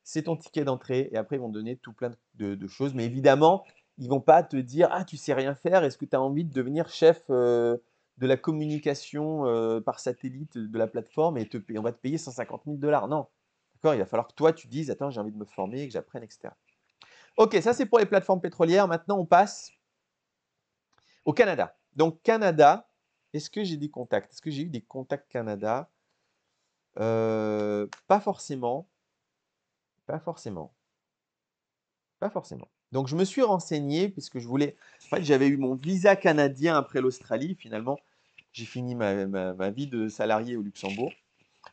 c'est ton ticket d'entrée. Et après, ils vont te donner tout plein de, choses. Mais évidemment, ils vont pas te dire Ah, tu sais rien faire, est-ce que tu as envie de devenir chef de la communication par satellite de la plateforme et, te, on va te payer 150 000 dollars Non. D'accord Il va falloir que toi, tu dises Attends, j'ai envie de me former, et que j'apprenne, etc. Ok, ça c'est pour les plateformes pétrolières. Maintenant, on passe au Canada. Donc, Canada, est-ce que j'ai des contacts Est-ce que j'ai eu des contacts Canada Pas forcément. Pas forcément. Pas forcément. Donc je me suis renseigné puisque je voulais. En fait, j'avais eu mon visa canadien après l'Australie. Finalement, j'ai fini ma, ma, vie de salarié au Luxembourg.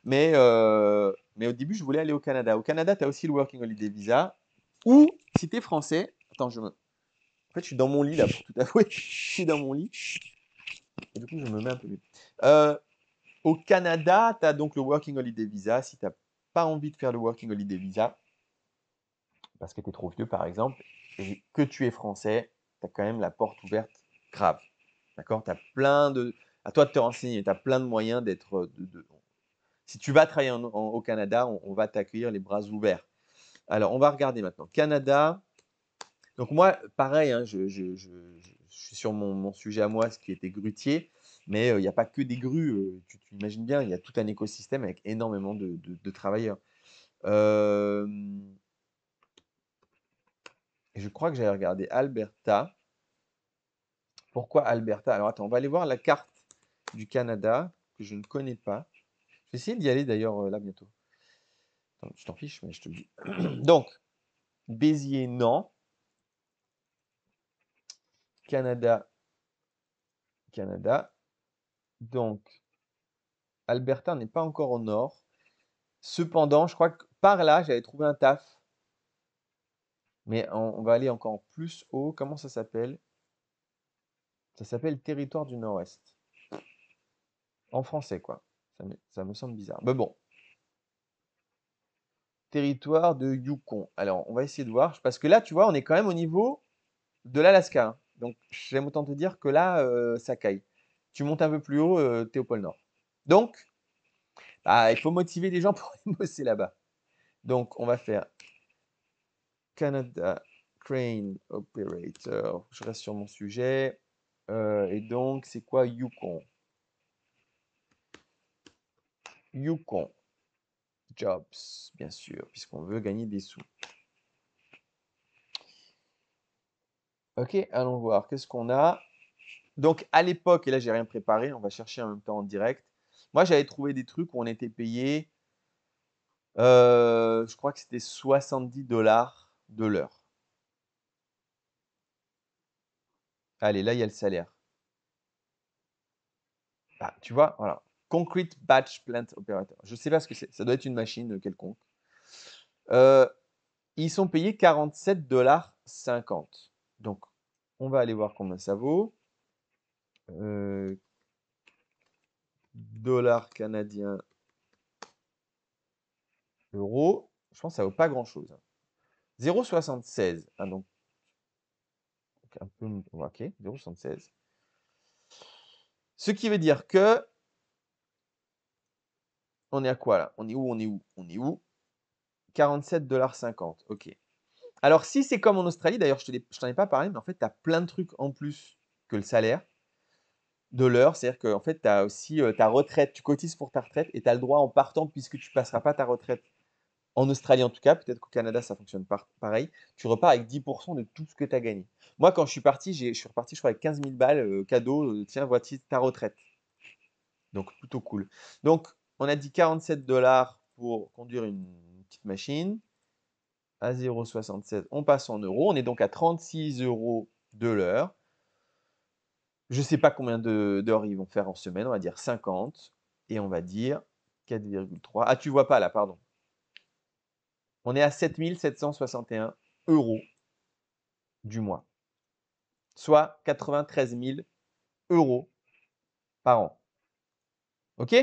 Mais, euh, mais au début, je voulais aller au Canada. Au Canada, tu as aussi le Working Holiday Visa. Ou si tu es français. Attends, je me. En fait, je suis dans mon lit là, pour tout avouer. Je suis dans mon lit. du coup, je me mets un peu euh, au Canada, tu as donc le Working Holiday Visa. Si tu n'as pas envie de faire le Working Holiday Visa, parce que tu es trop vieux, par exemple, et que tu es français, tu as quand même la porte ouverte grave. D'accord Tu as plein de. À toi de te renseigner, tu as plein de moyens d'être. Euh, si tu vas travailler au Canada, on, va t'accueillir les bras ouverts. Alors, on va regarder maintenant. Canada. Donc, moi, pareil, hein, je, suis sur mon, sujet à moi, ce qui était grutier. Mais euh, il n'y a pas que des grues. Euh, tu, t'imagines bien, il y a tout un écosystème avec énormément de, de travailleurs. Euh, je crois que j'avais regardé Alberta. Pourquoi Alberta Alors attends, on va aller voir la carte du Canada que je ne connais pas. Je vais essayer d'y aller d'ailleurs euh, là bientôt. Attends, je t'en fiche, mais je te le dis. Donc, Béziers, non. Canada, Canada. Donc, Alberta n'est pas encore au nord. Cependant, je crois que par là, j'avais trouvé un taf mais on, va aller encore plus haut. Comment ça s'appelle Ça s'appelle territoire du Nord-Ouest. En français, quoi. Ça me, semble bizarre. Mais bon. Territoire de Yukon. Alors, on va essayer de voir. Parce que là, tu vois, on est quand même au niveau de l'Alaska. Hein. Donc, j'aime autant te dire que là, euh, ça caille. Tu montes un peu plus haut, tu euh, t'es au pôle Nord. Donc, bah, il faut motiver les gens pour bosser là-bas. Donc, on va faire Canada Crane Operator. Je reste sur mon sujet. Euh, et donc, c'est quoi Yukon Yukon. Jobs, bien sûr, puisqu'on veut gagner des sous. Ok, allons voir. Qu'est-ce qu'on a Donc, à l'époque, et là, j'ai rien préparé, on va chercher en même temps en direct. Moi, j'avais trouvé des trucs où on était payé, euh, je crois que c'était 70 dollars de l'heure. Allez, là, il y a le salaire. Bah, tu vois, voilà. Concrete Batch Plant Operator. Je ne sais pas ce que c'est. Ça doit être une machine euh, quelconque. Euh, ils sont payés 47 dollars Donc, on va aller voir combien ça vaut. Euh, Dollar canadien. Euro. euros. Je pense que ça vaut pas grand-chose. Hein. 0,76. Ah, donc, 0,76. Ce qui veut dire que on est à quoi là On est où On est où On est où 47,50$. Ok. Alors, si c'est comme en Australie, d'ailleurs, je ne t'en ai pas parlé, mais en fait, tu as plein de trucs en plus que le salaire de l'heure. C'est-à-dire qu'en fait, tu as aussi euh, ta retraite. Tu cotises pour ta retraite et tu as le droit en partant, puisque tu ne passeras pas ta retraite en Australie en tout cas, peut-être qu'au Canada ça fonctionne pareil, tu repars avec 10% de tout ce que tu as gagné. Moi quand je suis parti, je suis reparti je crois avec 15 000 balles, euh, cadeau, euh, tiens voici ta retraite. Donc plutôt cool. Donc on a dit 47 dollars pour conduire une petite machine. À 0,67. on passe en euros. On est donc à 36 euros de l'heure. Je ne sais pas combien d'heures ils vont faire en semaine, on va dire 50. Et on va dire 4,3. Ah, tu vois pas là, pardon on est à 7761 euros du mois, soit 93 000 euros par an. OK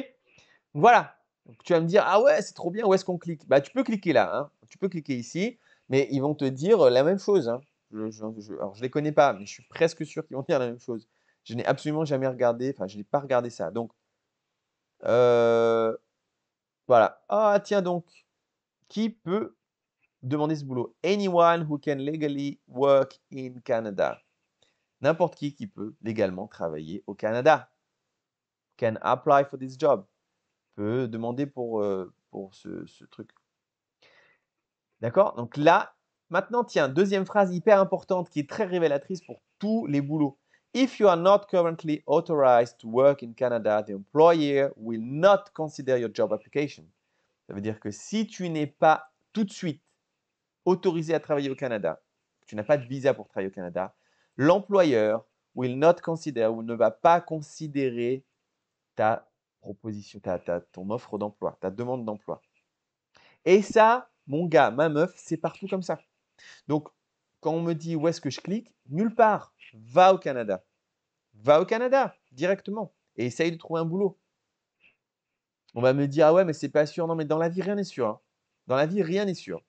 Voilà. tu vas me dire, ah ouais, c'est trop bien, où est-ce qu'on clique bah, Tu peux cliquer là, hein. tu peux cliquer ici, mais ils vont te dire euh, la même chose. Hein. Je, alors, je ne les connais pas, mais je suis presque sûr qu'ils vont dire la même chose. Je n'ai absolument jamais regardé, enfin, je n'ai pas regardé ça. Donc, euh, voilà. Ah, tiens donc, qui peut demander ce boulot Anyone who can legally work in Canada. N'importe qui qui peut légalement travailler au Canada. Can apply for this job. Peut demander pour, euh, pour ce, ce truc. D'accord Donc là, maintenant, tiens, deuxième phrase hyper importante qui est très révélatrice pour tous les boulots. If you are not currently authorized to work in Canada, the employer will not consider your job application. Ça veut dire que si tu n'es pas tout de suite autorisé à travailler au Canada, tu n'as pas de visa pour travailler au Canada, l'employeur will not consider ne va pas considérer ta proposition, ta, ton offre d'emploi, ta demande d'emploi. Et ça, mon gars, ma meuf, c'est partout comme ça. Donc, quand on me dit où est-ce que je clique, nulle part. Va au Canada. Va au Canada directement et essaye de trouver un boulot. On va me dire, ah ouais, mais c'est pas sûr. Non, mais dans la vie, rien n'est sûr. Hein. Dans la vie, rien n'est sûr.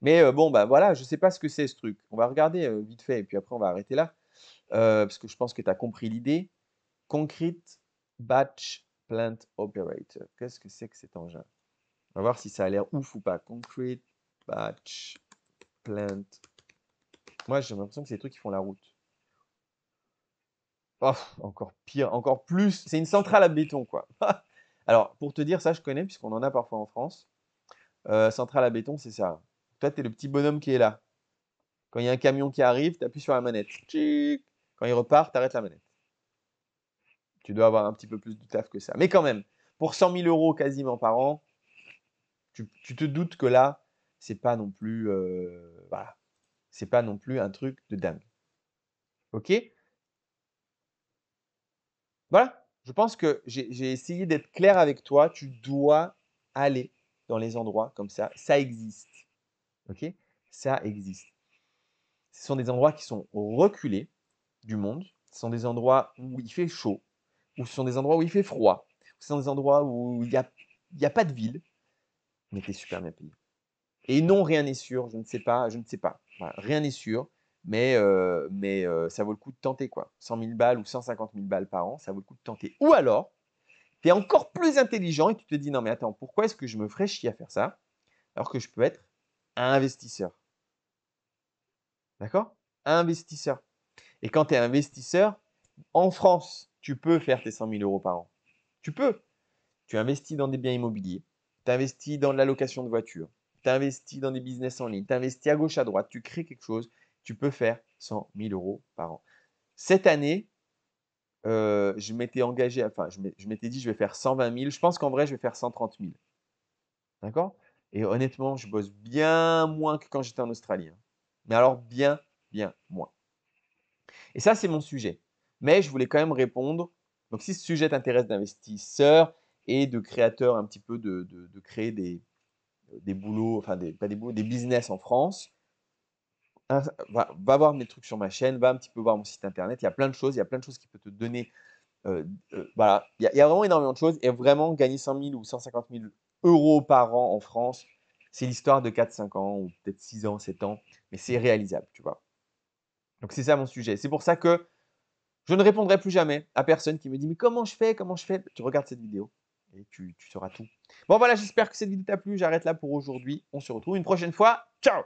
Mais bon, bah, voilà, je ne sais pas ce que c'est ce truc. On va regarder vite fait et puis après, on va arrêter là. parce que je pense que tu as compris l'idée. Concrete Batch Plant Operator. Qu'est-ce que c'est que cet engin On va voir si ça a l'air ouf ou pas. Concrete Batch Plant. Moi, j'ai l'impression que c'est des trucs qui font la route. Oh, encore pire, encore plus. C'est une centrale à béton, quoi. Alors, pour te dire, ça, je connais, puisqu'on en a parfois en France. Euh, centrale à béton, c'est ça. Toi, tu es le petit bonhomme qui est là. Quand il y a un camion qui arrive, tu appuies sur la manette. Quand il repart, tu arrêtes la manette. Tu dois avoir un petit peu plus de taf que ça. Mais quand même, pour 100 000 euros quasiment par an, tu, te doutes que là, c'est pas non plus. Euh, voilà. C'est pas non plus un truc de dingue. OK voilà, je pense que j'ai essayé d'être clair avec toi. Tu dois aller dans les endroits comme ça. Ça existe. OK Ça existe. Ce sont des endroits qui sont reculés du monde. Ce sont des endroits où il fait chaud, ou ce sont des endroits où il fait froid, ce sont des endroits où il n'y a, y a pas de ville. Mais tu es super bien payé. Et non, rien n'est sûr. Je ne sais pas. Je ne sais pas. rien n'est sûr. Mais, ça vaut le coup de tenter, quoi. 100 000 balles ou 150 000 balles par an, ça vaut le coup de tenter. Ou alors, tu es encore plus intelligent et tu te dis, non mais attends, pourquoi est-ce que je me ferais chier à faire ça alors que je peux être un investisseur D'accord Investisseur. Et quand tu es investisseur, en France, tu peux faire tes 100 000 euros par an. Tu peux. Tu investis dans des biens immobiliers, tu investis dans de la location de voitures, tu investis dans des business en ligne, tu investis à gauche, à droite, tu crées quelque chose, tu peux faire 100 000 euros par an. Cette année, euh, je m'étais engagé, enfin, je m'étais dit, je vais faire 120 000. Je pense qu'en vrai, je vais faire 130 000. D'accord Et honnêtement, je bosse bien moins que quand j'étais en Australie. Hein. Mais alors, bien, bien moins. Et ça, c'est mon sujet. Mais je voulais quand même répondre. Donc, si ce sujet t'intéresse d'investisseurs et de créateurs, un petit peu de, de, créer des, des boulots, enfin, des, pas des des business en France, va, voir mes trucs sur ma chaîne, va un petit peu voir mon site internet. Il y a plein de choses, il y a plein de choses qui peuvent te donner. Euh, euh, voilà, il y, a, vraiment énormément de choses. Et vraiment, gagner 100 000 ou 150 000 euros par an en France, c'est l'histoire de 4-5 ans ou peut-être 6 ans, 7 ans, mais c'est réalisable, tu vois. Donc c'est ça mon sujet. C'est pour ça que je ne répondrai plus jamais à personne qui me dit mais comment je fais, comment je fais. Tu regardes cette vidéo et tu, tu sauras tout. Bon voilà, j'espère que cette vidéo t'a plu. J'arrête là pour aujourd'hui. On se retrouve une prochaine fois. Ciao